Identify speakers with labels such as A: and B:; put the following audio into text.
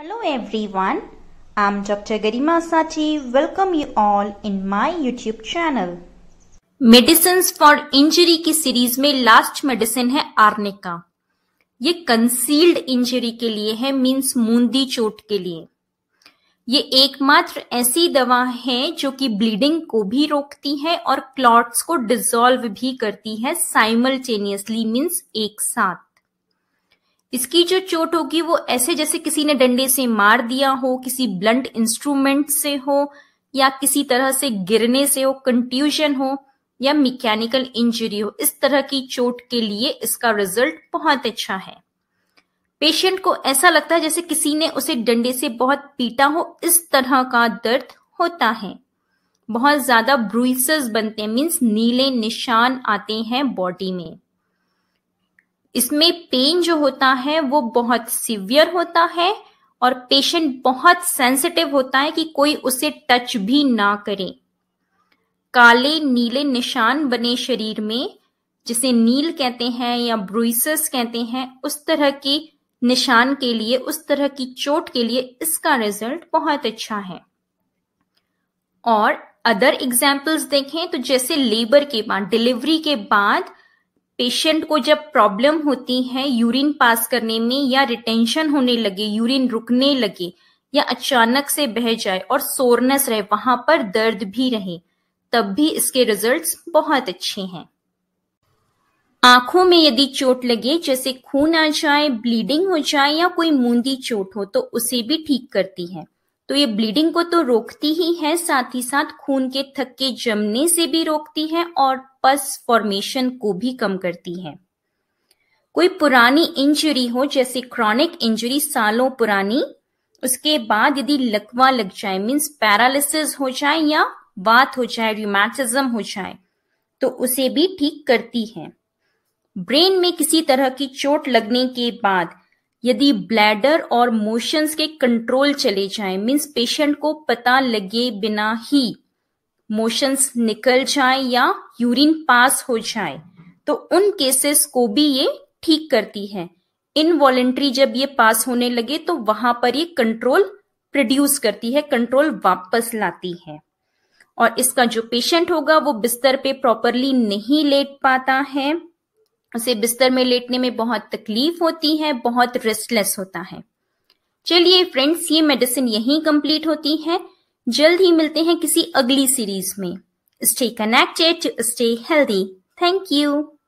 A: Hello everyone, I'm Dr. Garima Sati. Welcome you all in my YouTube channel. Medicine for injury की series में last medicine है arnica ये concealed injury के लिए है means मूंदी चोट के लिए ये एकमात्र ऐसी दवा है जो कि ब्लीडिंग को भी रोकती है और क्लॉट्स को डिसॉल्व भी करती है साइमल्टेनियसली मींस एक साथ इसकी जो चोट होगी वो ऐसे जैसे किसी ने डंडे से मार दिया हो किसी ब्लंट इंस्ट्रूमेंट से हो या किसी तरह से गिरने से हो कंट्यूजन हो या मैकेनिकल इंजरी हो इस तरह की चोट के लिए इसका रिजल्ट बहुत अच्छा है पेशेंट को ऐसा लगता है जैसे किसी ने उसे डंडे से बहुत पीटा हो इस तरह का दर्द होता है बहुत ज्यादा ब्रूसेस बनते हैं मीन्स नीले निशान आते हैं बॉडी में इसमें पेन जो होता है वो बहुत सिवियर होता है और पेशेंट बहुत सेंसिटिव होता है कि कोई उसे टच भी ना करे काले नीले निशान बने शरीर में जिसे नील कहते हैं या ब्रुइसस कहते हैं उस तरह की निशान के लिए उस तरह की चोट के लिए इसका रिजल्ट बहुत अच्छा है और अदर एग्जाम्पल्स देखें तो जैसे लेबर के बाद डिलीवरी के बाद पेशेंट को जब प्रॉब्लम होती है यूरिन पास करने में या रिटेंशन होने लगे यूरिन रुकने लगे या अचानक से बह जाए और सोरनेस रहे वहां पर दर्द भी रहे तब भी इसके रिजल्ट्स बहुत अच्छे हैं आंखों में यदि चोट लगे जैसे खून आ जाए ब्लीडिंग हो जाए या कोई मूंदी चोट हो तो उसे भी ठीक करती है तो ये ब्लीडिंग को तो रोकती ही है साथ ही साथ खून के थक्के जमने से भी रोकती है और पस फॉर्मेशन को भी कम करती है कोई पुरानी इंजरी हो जैसे क्रॉनिक इंजरी सालों पुरानी उसके बाद यदि लकवा लग जाए मीन्स पैरालिसिस हो जाए या बात हो जाए रिमैटिज्म हो जाए तो उसे भी ठीक करती है ब्रेन में किसी तरह की चोट लगने के बाद यदि ब्लैडर और मोशंस के कंट्रोल चले जाएं मीन्स पेशेंट को पता लगे बिना ही मोशंस निकल जाएं या यूरिन पास हो जाए तो उन केसेस को भी ये ठीक करती है इनवॉलेंट्री जब ये पास होने लगे तो वहां पर ये कंट्रोल प्रोड्यूस करती है कंट्रोल वापस लाती है और इसका जो पेशेंट होगा वो बिस्तर पे प्रॉपरली नहीं लेट पाता है उसे बिस्तर में लेटने में बहुत तकलीफ होती है बहुत रेस्टलेस होता है चलिए फ्रेंड्स ये मेडिसिन यहीं कंप्लीट होती है जल्द ही मिलते हैं किसी अगली सीरीज में stay connected to stay healthy thank you